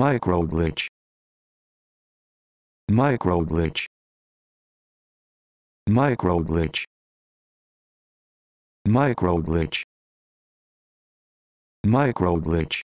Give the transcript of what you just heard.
microglitch microglitch microglitch microglitch microglitch